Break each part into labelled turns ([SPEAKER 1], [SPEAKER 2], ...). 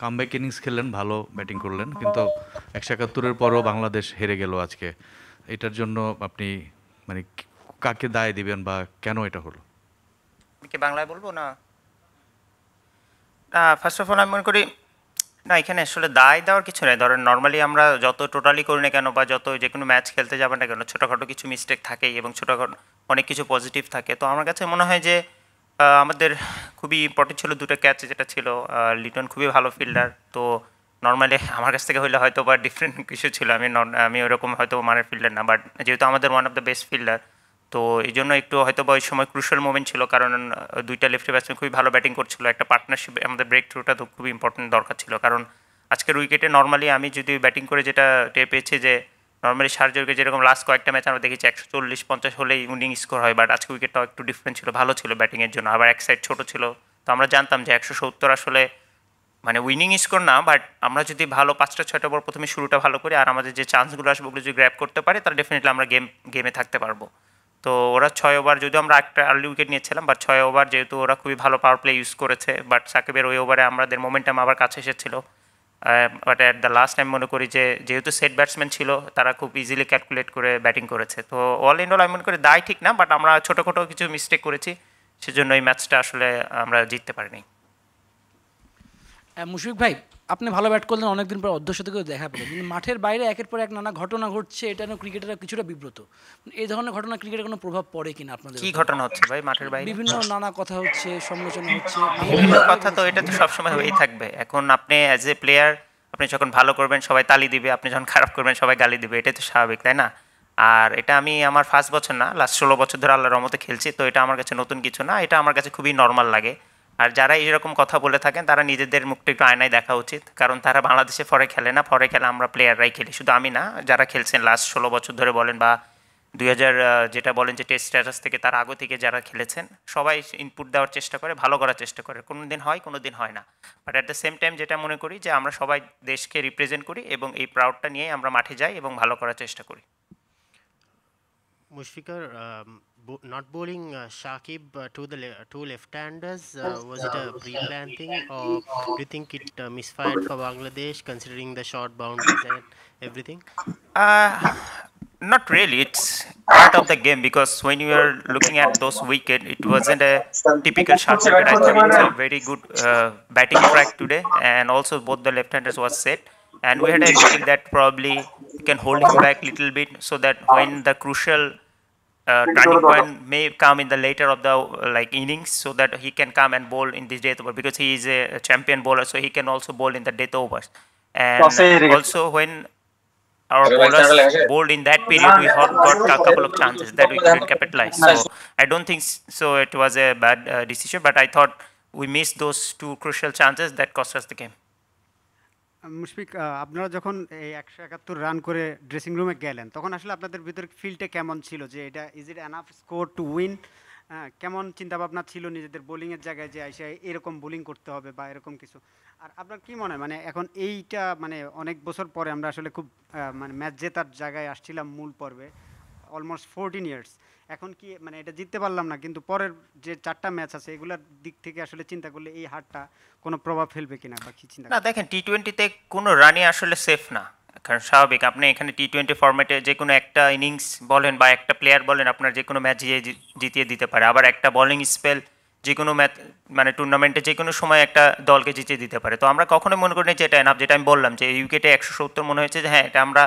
[SPEAKER 1] Comeback innings খেললেন ভালো batting করলেন কিন্তু একশো একাত্তরের পরও বাংলাদেশ হেরে গেল আজকে এটার জন্য আপনি মানে কাকে দায় দিবেন বা কেন এটা হলো কি বাংলায় বলবো না না ফার্স্ট অফ অল আমি মনে করি না এখানে আসলে দায় দেওয়ার কিছু নেই ধরেন নর্মালি আমরা যত টোটালি করি না কেন বা যত যে কোনো ম্যাচ খেলতে যাবেন না কেন ছোটোখাটো কিছু মিস্টেক থাকেই এবং ছোটোখাটো অনেক কিছু পজিটিভ থাকে তো আমার কাছে মনে হয় যে আমাদের খুবই ইম্পর্টেন্ট ছিল দুটো ক্যাচ যেটা ছিল লিটন খুবই ভালো ফিল্ডার তো নর্মালি আমার কাছ থেকে হইলে হয়তো বা ডিফারেন্ট কিছু ছিল আমি আমি ওরকম হয়তো মানের ফিল্ডার না বাট যেহেতু আমাদের one of the best fielder তো এই জন্য একটু হয়তো বা ওই সময় ক্রুশাল মোমেন্ট ছিল কারণ দুইটা লেফটে ব্যাটসম্যান খুবই ভালো ব্যাটিং করছিল একটা পার্টনারশিপ আমাদের ব্রেক থ্রুটা তো খুবই ইম্পর্টেন্ট দরকার ছিল কারণ আজকের উইকেটে নর্মালি আমি যদি ব্যাটিং করে যেটা টের পেয়েছি যে নর্মালি শারজুরকে যেরকম লাস্ট কয়েকটা ম্যাচ আমরা দেখেছি একশো চল্লিশ পঞ্চাশ হলেই উইনিং স্কোর হয় বাট আজকে উইকেটটাও একটু ডিফারেন্ট ছিল ভালো ছিল ব্যাটিংয়ের জন্য আবার এক সাইড ছোটো ছিল তো আমরা জানতাম যে একশো সত্তর আসলে মানে উইনিং স্কোর না বাট আমরা যদি ভালো পাঁচটা ছয়টা বল প্রথমে শুরুটা ভালো করি আর আমাদের যে চান্সগুলো আসবে ওগুলো যদি গ্র্যাপ করতে পারে তাহলে ডেফিনেটলি আমরা গেম গেমে থাকতে পারবো তো ওরা ছয় ওভার যদিও আমরা একটা আর্লি উইকেট নিয়েছিলাম বাট ছয় ওভার যেহেতু ওরা খুবই ভালো পাওয়ার প্লে ইউজ করেছে বাট সাকিবের ওই ওভারে আমাদের মোমেন্টাম আবার কাছে এসেছিলো but at the last time মনে করি যে যেহেতু সেট ব্যাটসম্যান ছিল তারা খুব ইজিলি ক্যালকুলেট করে ব্যাটিং করেছে তো অল ইন অল আমি মনে করি দায় ঠিক না বাট আমরা ছোটোখাটো কিছু মিস্টেক করেছি সেজন্য এই ম্যাচটা আসলে আমরা জিততে পারিনি মুশফিক ভাই আপনি ভালো ব্যাট করলেন অনেকদিন পর অধ্যক্ষ থেকেও দেখা পেলেন কিন্তু মাঠের বাইরে একের পর এক নানা ঘটনা ঘটছে এটা নিয়ে ক্রিকেটাররা কিছুটা বিব্রত এই ধরনের ঘটনা ক্রিকেটে কোনো প্রভাব পড়ে কিনা আপনাদের কি ঘটনা হচ্ছে ভাই মাঠের বাইরে বিভিন্ন নানা কথা হচ্ছে সমালোচনা হচ্ছে বিভিন্ন কথা তো এটা তো সবসময় হয়েই থাকবে এখন আপনি অ্যাজ এ প্লেয়ার আপনি যখন ভালো করবেন সবাই তালি দিবে আপনি যখন খারাপ করবেন সবাই গালি দিবে এটাই তো স্বাভাবিক তাই না আর এটা আমি আমার ফার্স্ট বছর না লাস্ট ষোলো বছর ধরে আল্লাহর রহমতে খেলছি তো এটা আমার কাছে নতুন কিছু না এটা আমার কাছে খুবই নর্মাল লাগে আর যারা এরকম কথা বলে থাকেন তারা নিজেদের মুখটা একটু আয়নায় দেখা উচিত কারণ তারা বাংলাদেশে ফরে খেলে না ফরে খেলা আমরা প্লেয়াররাই খেলি শুধু আমি না যারা খেলছেন লাস্ট ষোলো বছর ধরে বলেন বা দুই যেটা বলেন যে টেস্ট স্ট্যাটাস থেকে তার আগে থেকে যারা খেলেছেন সবাই ইনপুট দেওয়ার চেষ্টা করে ভালো করার চেষ্টা করে কোনো দিন হয় কোনো দিন হয় না but at the same time যেটা মনে করি যে আমরা সবাই দেশকে রিপ্রেজেন্ট করি এবং এই প্রাউডটা নিয়ে আমরা মাঠে যাই এবং ভালো করার চেষ্টা করি Mushfiqur bo not bowling uh, Shakib uh, to the le two left-handers? Uh, was uh, it a pre-planned thing or uh, do you think it misfired for Bangladesh considering the short boundaries and everything? not really. It's part of the game because when you are looking at those wickets, it wasn't a typical short circuit. I think it's a very good batting track today and also both the left-handers was set and we had a feeling that probably can hold him back a little bit so that when the crucial uh, turning may come in the later of the uh, like innings so that he can come and bowl in this death over because he is a champion bowler so he can also bowl in the death overs and also when our bowlers bowled in that period we got, got a couple of chances that we couldn't capitalize so I don't think so it was a bad uh, decision but I thought we missed those two crucial chances that cost us the game Mushfiq আপনারা যখন এই একশো একাত্তর run করে dressing রুমে গেলেন তখন আসলে আপনাদের ভিতরে ফিল্ডটা কেমন ছিল যে এটা is it enough score to win কেমন চিন্তা ভাবনা ছিল নিজেদের বোলিংয়ের জায়গায় যে আইসে এরকম বোলিং করতে হবে বা এরকম কিছু আর আপনার কি মনে হয় মানে এখন এইটা মানে অনেক বছর পরে আমরা আসলে খুব মানে ম্যাচ জেতার জায়গায় আসছিলাম মূল পর্বে অলমোস্ট ফোরটিন ইয়ার্স এখন কি মানে এটা জিততে পারলাম না কিন্তু পরের যে চারটা ম্যাচ আছে এগুলোর দিক থেকে আসলে চিন্তা করলে এই হারটা কোনো প্রভাব ফেলবে কিনা বা কি চিন্তা না দেখেন টি টোয়েন্টিতে কোনো রানই আসলে সেফ না কারণ স্বাভাবিক আপনি এখানে টি টোয়েন্টি ফর্ম্যাটে যে কোনো একটা ইনিংস বলেন বা একটা প্লেয়ার বলেন আপনার যে কোনো ম্যাচ জিতিয়ে দিতে পারে আবার একটা বলিং স্পেল যে কোনো ম্যাচ মানে টুর্নামেন্টে যে কোনো সময় একটা দলকে জিতিয়ে দিতে পারে তো আমরা কখনোই মনে করি না যে এটা এনাফ যেটা আমি বললাম যে উইকেটে একশো সত্তর মনে হয়েছে যে হ্যাঁ এটা আমরা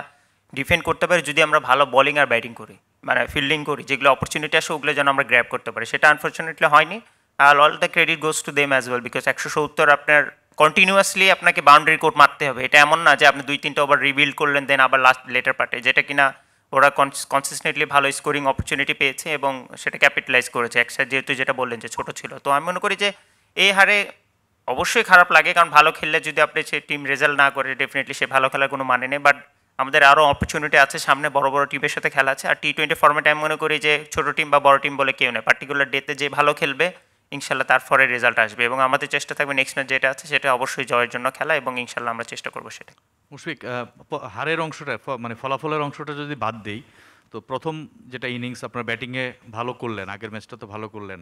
[SPEAKER 1] ডিফেন্ড করতে পারি যদি আমরা ভালো বলিং আর ব্যাটিং করি মানে ফিল্ডিং করি যেগুলো অপরচুনিটি আসে ওগুলো যেন আমরা গ্র্যাব করতে পারি সেটা আনফর্চুনেটলি হয়নি আর all the credit goes to them as well because একশো সত্তর আপনার কন্টিনিউয়াসলি আপনাকে বাউন্ডারি কোর্ট মারতে হবে এটা এমন না যে আপনি দুই তিনটা ওভার রিবিল্ড করলেন দেন আবার লাস্ট লেটার পার্টে যেটা কিনা ওরা কনসিস্টেন্টলি ভালো স্কোরিং অপরচুনিটি পেয়েছে এবং সেটা ক্যাপিটালাইজ করেছে একসাথে যেহেতু যেটা বললেন যে ছোটো ছিল তো আমি মনে করি যে এই হারে অবশ্যই খারাপ লাগে কারণ ভালো খেললে যদি আপনি সে টিম রেজাল্ট না করে ডেফিনেটলি সে ভালো খেলার কোনো মানে নেই বাট আমাদের আরও অপরচুনিটি আছে সামনে বড় বড় টিমের সাথে খেলা আছে আর টি টোয়েন্টি ফর্মেটে আমি মনে করি যে ছোটো টিম বা বড় টিম বলে কেউ নেই পার্টিকুলার ডেতে যে ভালো খেলবে ইনশাল্লাহ তারপরে রেজাল্ট আসবে এবং আমাদের চেষ্টা থাকবে নেক্সট ম্যাচ যেটা আছে সেটা অবশ্যই জয়ের জন্য খেলা এবং ইনশাল্লাহ আমরা চেষ্টা করবো সেটা মুশফিক হারের অংশটা মানে ফলাফলের অংশটা যদি বাদ দেই তো প্রথম যেটা ইনিংস আপনার ব্যাটিংয়ে ভালো করলেন আগের ম্যাচটা তো ভালো করলেন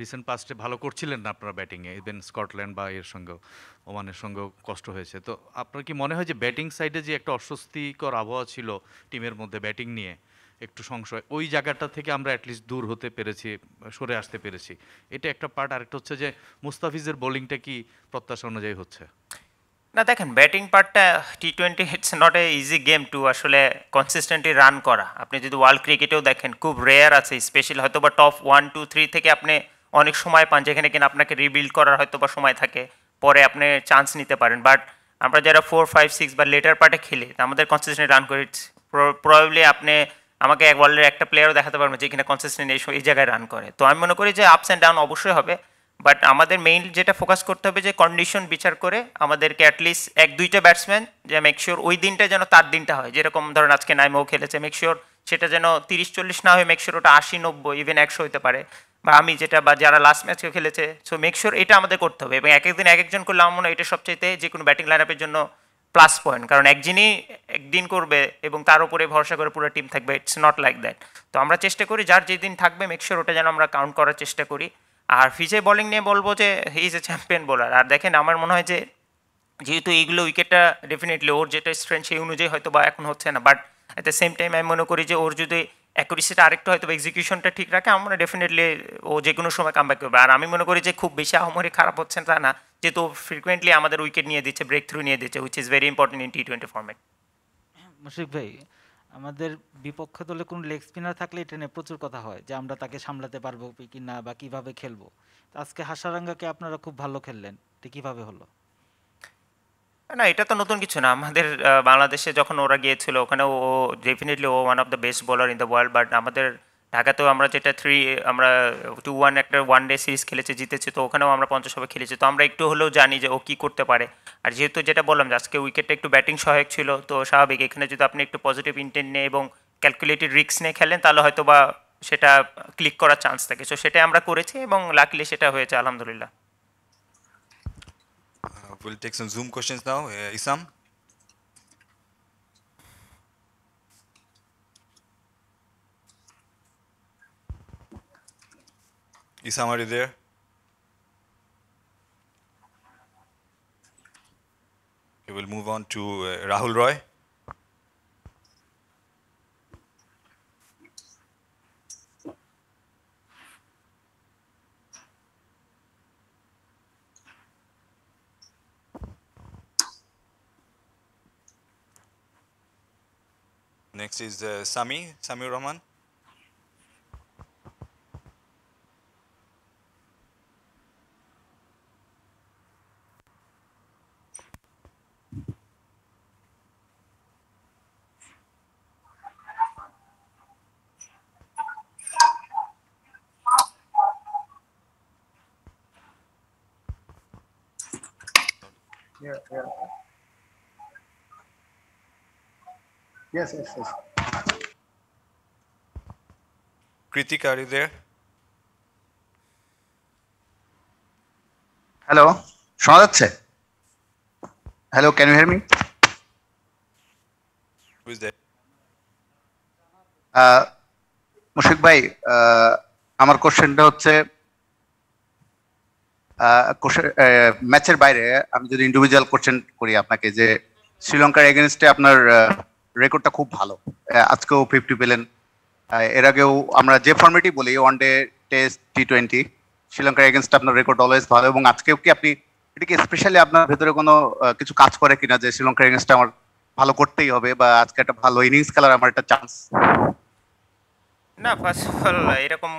[SPEAKER 1] রিসেন্ট পাস্টে ভালো করছিলেন না আপনারা ব্যাটিংয়ে ইভেন স্কটল্যান্ড বা এর সঙ্গেও ওমানের সঙ্গেও কষ্ট হয়েছে তো আপনার কি মনে হয় যে ব্যাটিং সাইডে যে একটা অস্বস্তিকর আবহাওয়া ছিল টিমের মধ্যে ব্যাটিং নিয়ে একটু সংশয় ওই জায়গাটা থেকে আমরা অ্যাটলিস্ট দূর হতে পেরেছি সরে আসতে পেরেছি এটা একটা পার্ট আরেকটা হচ্ছে যে মুস্তাফিজের বোলিংটা কি প্রত্যাশা অনুযায়ী হচ্ছে না দেখেন ব্যাটিং পার্টটা T twenty it's not a easy game to আসলে কনসিস্টেন্টলি রান করা আপনি যদি ওয়ার্ল্ড ক্রিকেটেও দেখেন খুব রেয়ার আছে স্পেশাল হয়তো বা টপ ওয়ান টু থ্রি থেকে আপনি অনেক সময় পান যেখানে কিনা আপনাকে রিবিল্ড করার হয়তো বা সময় থাকে পরে আপনি চান্স নিতে পারেন বাট আমরা যারা ফোর ফাইভ সিক্স বা লেটার পার্টে খেলি আমাদের কনসিস্টেন্ট রান করি প্রবলি আপনি আমাকে এক ওয়ার্ল্ডের একটা প্লেয়ারও দেখাতে পারবেন যে কিনা কনসিস্টেন্ট এই জায়গায় রান করে তো আমি মনে করি যে আপস অ্যান্ড ডাউন অবশ্যই হবে বাট আমাদের মেইন যেটা ফোকাস করতে হবে যে কন্ডিশন বিচার করে আমাদেরকে অ্যাটলিস্ট এক দুইটা ব্যাটসম্যান যে মেকশিওর ওই দিনটা যেন তার দিনটা হয় যেরকম ধরেন আজকে নাইমও খেলেছে মেকশিওর সেটা যেন তিরিশ চল্লিশ না হয়ে মেকশিওর ওটা আশি নব্বই ইভেন একশো হতে পারে বা আমি যেটা বা যারা লাস্ট ম্যাচকে খেলেছে সো মেকশিওর এটা আমাদের করতে হবে এবং এক একদিন এক একজন করলে আমার মনে হয় এটা সবচেয়ে যে কোনো ব্যাটিং লাইন আপের জন্য প্লাস পয়েন্ট কারণ একজনই একদিন করবে এবং তার উপরে ভরসা করে পুরো টিম থাকবে ইটস নট লাইক দ্যাট তো আমরা চেষ্টা করি যার যেদিন থাকবে মেকশিওর ওটা যেন আমরা কাউন্ট করার চেষ্টা করি আর ফিজে বলিং নিয়ে বলবো যে he is a champion bowler আর দেখেন আমার মনে হয় যে যেহেতু এইগুলো উইকেটটা ডেফিনেটলি ওর যেটা স্ট্রেন্থ সেই অনুযায়ী হয়তো বা এখন হচ্ছে না but at the same time আমি মনে করি যে ওর যদি অ্যাকুরেসিটা আরেকটু হয়তো এক্সিকিউশনটা ঠিক রাখে আমার ডেফিনেটলি ও যে কোনো সময় কাম ব্যাক করবে আর আমি মনে করি যে খুব বেশি আহমরি খারাপ হচ্ছে তা না যেহেতু ফ্রিকোয়েন্টলি আমাদের উইকেট নিয়ে দিচ্ছে ব্রেক থ্রু নিয়ে দিচ্ছে which is very important in T twenty format Mushfiq ভাই আমাদের বিপক্ষ দলে কোনো লেগ স্পিনার থাকলে এটা নিয়ে প্রচুর কথা হয় যে আমরা তাকে সামলাতে পারবো কি না বা কীভাবে খেলবো আজকে হাসারাঙ্গাকে আপনারা খুব ভালো খেললেন এটা কীভাবে হলো না এটা তো নতুন কিছু না আমাদের বাংলাদেশে যখন ওরা গিয়েছিল ওখানে ও ডেফিনেটলি ও one of the best bowler in the world but আমাদের ঢাকাতেও আমরা যেটা থ্রি আমরা টু ওয়ান একটা ওয়ান ডে সিরিজ খেলেছে জিতেছে তো ওখানেও আমরা পঞ্চাশ ওভার খেলেছি তো আমরা একটু হলেও জানি যে ও কী করতে পারে আর যেহেতু যেটা বললাম যে আজকে উইকেটটা একটু ব্যাটিং সহায়ক ছিল তো স্বাভাবিক এখানে যদি আপনি একটু পজিটিভ ইন্টেন্ট নিয়ে এবং ক্যালকুলেটেড রিক্স নিয়ে খেলেন তাহলে হয়তো বা সেটা ক্লিক করার চান্স থাকে সো সেটাই আমরা করেছি এবং লাকলি সেটা হয়েছে আলহামদুলিল্লাহ will take some Zoom questions now Isam Is somebody there? we'll move on to uh, Rahul Roy. Next is uh, Sami, Sami Rahman. yeah, yeah. Yes, yes, yes. Kritik, are you there? Hello শোনা যাচ্ছে hello can you hear me Mushfiq ভাই আমার কোশ্চেনটা হচ্ছে ম্যাচের বাইরে আমি যদি ইন্ডিভিজুয়াল কোশ্চেন করি আপনাকে যে শ্রীলঙ্কার এগেনস্টে আপনার রেকর্ডটা খুব ভালো আজকেও ফিফটি পেলেন এর আগেও আমরা যে ফর্মেটই বলি one day test T twenty শ্রীলঙ্কার এগেনস্টে আপনার রেকর্ড অলওয়েজ ভালো এবং আজকেও কি আপনি এটাকে স্পেশালি আপনার ভেতরে কোনো কিছু কাজ করে কিনা যে শ্রীলঙ্কার এগেনস্টে আমার ভালো করতেই হবে বা আজকে একটা ভালো ইনিংস খেলার আমার একটা চান্স না ফার্স্ট অফ অল এরকম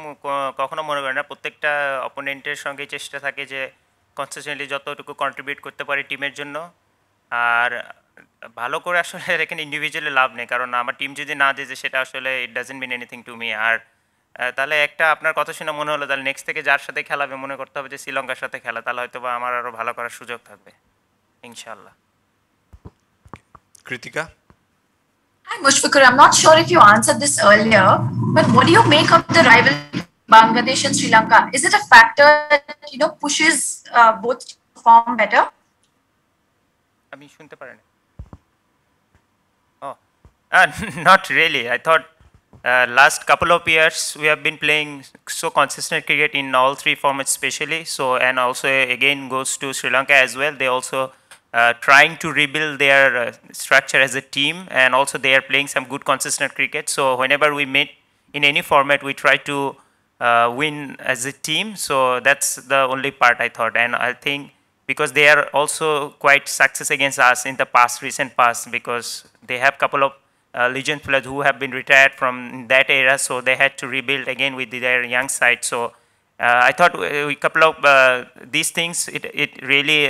[SPEAKER 1] কখনো মনে করে না প্রত্যেকটা অপোনেন্টের সঙ্গে চেষ্টা থাকে যে কনসিস্টেন্টলি যতটুকু কন্ট্রিবিউট করতে পারি টিমের জন্য আর ভালো করে আসলে এখানে ইন্ডিভিজুয়ালি লাভ নেই কারণ আমার টিম যদি না দিয়ে যে সেটা আসলে it doesn't mean anything to me আর তাহলে একটা আপনার কথা শুনে মনে হলো তাহলে নেক্সট থেকে যার সাথে খেলাবে মনে করতে হবে যে শ্রীলঙ্কার সাথে খেলা তাহলে হয়তো বা আমার আরও ভালো করার সুযোগ থাকবে ইনশাল্লাহ Krittika Hi, Mushfiqur. I'm not sure if you answered this earlier, but what do you make of the rivalry Bangladesh and Sri Lanka? Is it a factor that you know pushes uh, both to perform better? shouldn't শুনতে be? Oh, uh, not really. I thought uh, last couple of years we have been playing so consistent cricket in all three formats, especially. So and also again goes to Sri Lanka as well. They also uh, trying to rebuild their uh, structure as a team, and also they are playing some good consistent cricket. So whenever we meet in any format, we try to uh, win as a team. So that's the only part I thought, and I think because they are also quite success against us in the past, recent past, because they have couple of uh, legend players who have been retired from that era, so they had to rebuild again with their young side. So uh, I thought uh, a couple of these things, it, it really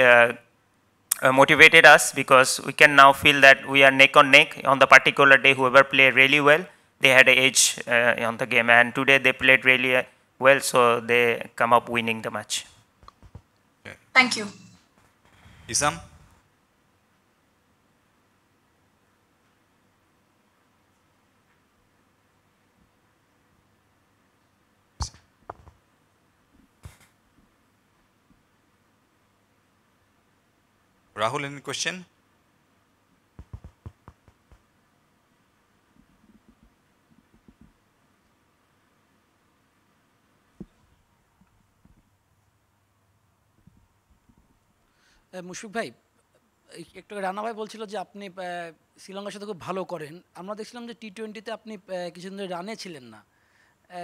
[SPEAKER 1] uh, motivated us because we can now feel that we are neck on neck on the particular day whoever played really well they had an edge uh, on the game and today they played really uh, well so they come up winning the match thank you isam Rahul, any question? Mushfiq uh, ভাই একটু রানা ভাই বলছিল যে আপনি uh, শ্রীলঙ্কার সাথে খুব ভালো করেন আমরা দেখছিলাম যে টি টোয়েন্টিতে আপনি uh, কিছুদিন ধরে রানে ছিলেন না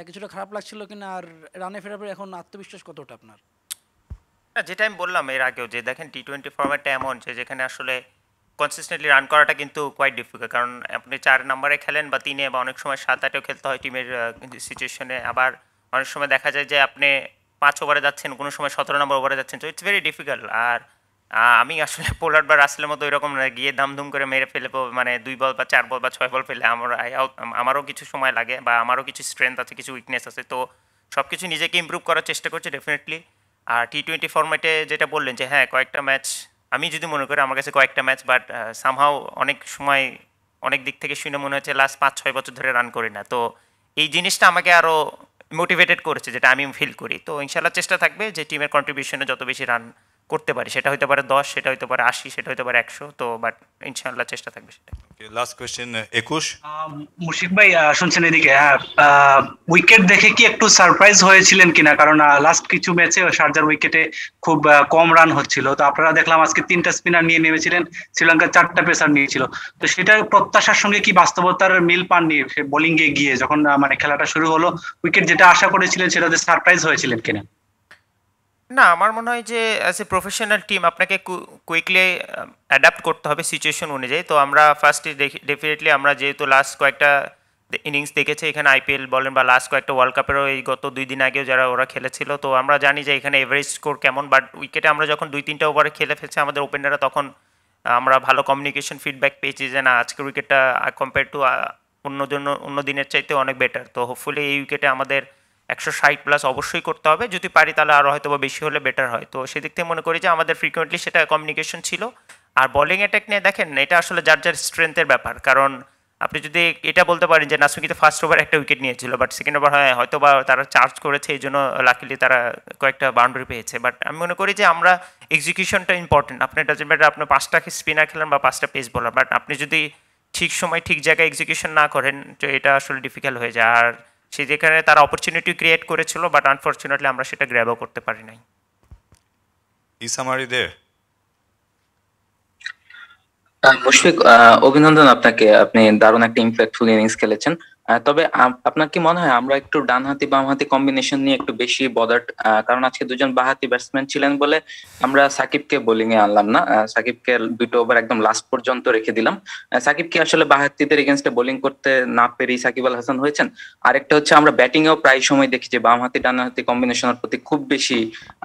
[SPEAKER 1] কিছুটা খারাপ লাগছিল কিনা আর রানে ফেরার পরে এখন আত্মবিশ্বাস কতটা আপনার যেটা আমি বললাম এর আগেও যে দেখেন টি টোয়েন্টি ফর্ম্যাটটা এমন যে যেখানে আসলে কনসিস্টেন্টলি রান করাটা কিন্তু কোয়াইট ডিফিকাল্ট কারণ আপনি চার নম্বরে খেলেন বা তিনে বা অনেক সময় সাত আটেও খেলতে হয় টিমের সিচুয়েশনে আবার অনেক সময় দেখা যায় যে আপনি পাঁচ ওভারে যাচ্ছেন কোনো সময় সতেরো নম্বর ওভারে যাচ্ছেন তো ইটস ভেরি ডিফিকাল্ট আর আমি আসলে পোলার বা রাসেলের মতো এরকম গিয়ে দামধুম করে মেরে ফেলে মানে দুই বল বা চার বল বা ছয় বল ফেলে আমার আমারও কিছু সময় লাগে বা আমারও কিছু স্ট্রেংথ আছে কিছু উইকনেস আছে তো সব কিছু নিজেকে ইম্প্রুভ করার চেষ্টা করছি ডেফিনেটলি আর টি টোয়েন্টি ফর্মেটে যেটা বললেন যে হ্যাঁ কয়েকটা ম্যাচ আমি যদি মনে করি আমার কাছে কয়েকটা ম্যাচ বাট সামহাও অনেক সময় অনেক দিক থেকে শুনে মনে হচ্ছে লাস্ট পাঁচ ছয় বছর ধরে রান করি না তো এই জিনিসটা আমাকে আরও মোটিভেটেড করেছে যেটা আমি ফিল করি তো ইনশাল্লাহ চেষ্টা থাকবে যে টিমের কন্ট্রিবিউশনে যত বেশি রান করতে পারি সেটা হইতে পারে দশ সেটা হতে পারে আশি সেটা হইতে পারে একশো তো বাট ইনশাআল্লাহ চেষ্টা থাকবে সেটা লাস্ট কোয়েশ্চেন একুশ মুশিক ভাই শুনছেন এদিকে উইকেট হ্যাঁ, দেখে কি একটু সারপ্রাইজ হয়েছিলেন কিনা কারণ লাস্ট কিছু ম্যাচে সার্জার উইকেটে খুব কম রান হচ্ছিল তো আপনারা দেখলাম আজকে তিনটা স্পিনার নিয়ে নেমেছিলেন শ্রীলঙ্কা চারটা পেসার নিয়েছিল তো সেটা প্রত্যাশার সঙ্গে কি বাস্তবতার মিল পাননি বোলিংয়ে গিয়ে যখন মানে খেলাটা শুরু হলো উইকেট যেটা আশা করেছিলেন সেটাতে সারপ্রাইজ হয়েছিলেন কিনা না আমার মনে হয় যে অ্যাজ এ প্রফেশনাল টিম আপনাকে কুইকলি অ্যাডাপ্ট um, করতে হবে সিচুয়েশন অনুযায়ী তো আমরা ফার্স্টে ডেফিনেটলি আমরা যেহেতু লাস্ট কয়েকটা ইনিংস দেখেছি এখানে আইপিএল বলেন বা লাস্ট কয়েকটা ওয়ার্ল্ড কাপেরও এই গত দুই দিন আগেও যারা ওরা খেলেছিল তো আমরা জানি যে এখানে এভারেজ স্কোর কেমন বাট উইকেটে আমরা যখন দুই তিনটা ওভারে খেলে ফেলছি আমাদের ওপেনাররা তখন আমরা ভালো কমিউনিকেশন ফিডব্যাক পেয়েছি যে না আজকের উইকেটটা কম্পেয়ার টু অন্য জন্য অন্য দিনের চাইতে অনেক বেটার তো হোপফুলি এই উইকেটে আমাদের একশো ষাট প্লাস অবশ্যই করতে হবে যদি পারি তাহলে আরও হয়তো বা বেশি হলে বেটার হয় তো সেদিক থেকে মনে করি যে আমাদের ফ্রিকোয়েন্টলি সেটা কমিউনিকেশন ছিল আর বলিং অ্যাটাক নিয়ে দেখেন এটা আসলে যার যার স্ট্রেংথের ব্যাপার কারণ আপনি যদি এটা বলতে পারেন যে কিন্তু ফার্স্ট ওভার একটা উইকেট নিয়েছিল বাট সেকেন্ড ওভার হয় হয়তো বা তারা চার্জ করেছে এই জন্য লাকিলি তারা কয়েকটা বাউন্ডারি পেয়েছে বাট আমি মনে করি যে আমরা এক্সিকিউশনটা ইম্পর্টেন্ট আপনার ডাজেন্ট আপনার পাঁচটা স্পিনার খেলেন বা পাঁচটা পেস বলার বাট আপনি যদি ঠিক সময় ঠিক জায়গায় এক্সিকিউশন না করেন তো এটা আসলে ডিফিকাল্ট হয়ে যায় আর সে যেখানে তারা অপরচুনিটি ক্রিয়েট করেছিল বাট আনফর্চুনেটলি আমরা সেটা গ্র্যাবও করতে পারি নাই ইসামারি দে মুশফিক অভিনন্দন আপনাকে আপনি দারুণ একটা ইম্প্যাক্টফুল ইনিংস খেলেছেন তবে আপনার কি মনে হয় আমরা একটু ডানহাতি বামহাতি কম্বিনেশন নিয়ে একটু বেশি বদার্ট কারণ আজকে দুজন বাহাতি ব্যাটসম্যান ছিলেন বলে আমরা সাকিবকে বোলিং এ আনলাম না সাকিবকে দুটো ওভার একদম লাস্ট পর্যন্ত রেখে দিলাম সাকিব কি আসলে বাহাতিদের এগেনস্টে বোলিং করতে না পেরেই সাকিব আল হাসান হয়েছেন আরেকটা হচ্ছে আমরা ব্যাটিং এও প্রায় সময় দেখি যে বামহাতি ডানহাতি কম্বিনেশনের প্রতি খুব বেশি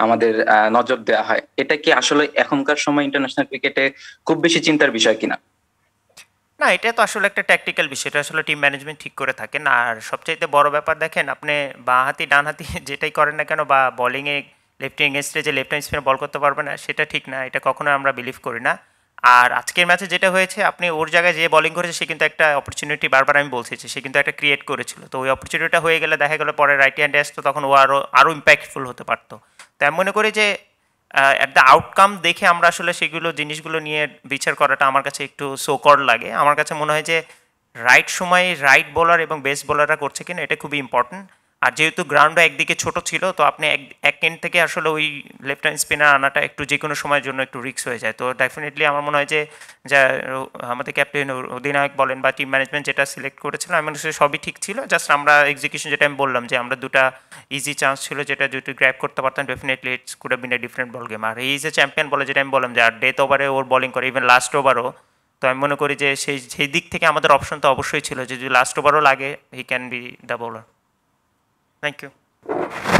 [SPEAKER 1] আমাদের নজর দেওয়া হয় এটা কি আসলে এখনকার সময় ইন্টারন্যাশনাল ক্রিকেটে খুব বেশি চিন্তার বিষয় কিনা না এটা তো আসলে একটা ট্যাকটিক্যাল বিষয় এটা আসলে টিম ম্যানেজমেন্ট ঠিক করে থাকেন আর সবচাইতে বড় ব্যাপার দেখেন আপনি বাঁ হাতি ডান হাতি যেটাই করেন না কেন বা বলিংয়ে লেফট এগেনস্টে যে লেফট হ্যান্ড স্পিনে বল করতে পারবে না সেটা ঠিক না এটা কখনো আমরা বিলিভ করি না আর আজকের ম্যাচে যেটা হয়েছে আপনি ওর জায়গায় যে বলিং করেছে সে কিন্তু একটা অপরচুনিটি বারবার আমি বলছি সে কিন্তু একটা ক্রিয়েট করেছিল তো ওই অপরচুনিটিটা হয়ে গেলে দেখা গেলো পরে রাইট হ্যান্ডে আসতো তখন ও আরও আরও ইম্প্যাক্টফুল হতে পারতো তো আমি মনে করি যে অ্যাট দ্য আউটকাম দেখে আমরা আসলে সেগুলো জিনিসগুলো নিয়ে বিচার করাটা আমার কাছে একটু সোকর লাগে আমার কাছে মনে হয় যে রাইট সময়ে রাইট বোলার এবং বেস্ট বোলাররা করছে কিনা এটা খুবই ইম্পর্ট্যান্ট আর যেহেতু গ্রাউন্ডও একদিকে ছোট ছিল তো আপনি এক এক এন্ড থেকে আসলে ওই লেফট হ্যান্ড স্পিনার আনাটা একটু যে কোনো সময়ের জন্য একটু রিক্স হয়ে যায় তো ডেফিনেটলি আমার মনে হয় যে যা আমাদের ক্যাপ্টেন অধিনায়ক বলেন বা টিম ম্যানেজমেন্ট যেটা সিলেক্ট করেছিল আমি মনে সবই ঠিক ছিল জাস্ট আমরা এক্সিকিউশন যেটা আমি বললাম যে আমরা দুটা ইজি চান্স ছিল যেটা যদি গ্র্যাপ করতে পারতাম definitely it's could been a different ball game আর এই যে চ্যাম্পিয়ন বলে যেটা আমি বললাম যে আর ডেথ ওভারে ওর বলিং করে ইভেন লাস্ট ওভারও তো আমি মনে করি যে সেই সেই দিক থেকে আমাদের অপশন তো অবশ্যই ছিল যে যদি লাস্ট ওভারও লাগে he can be the bowler Thank you.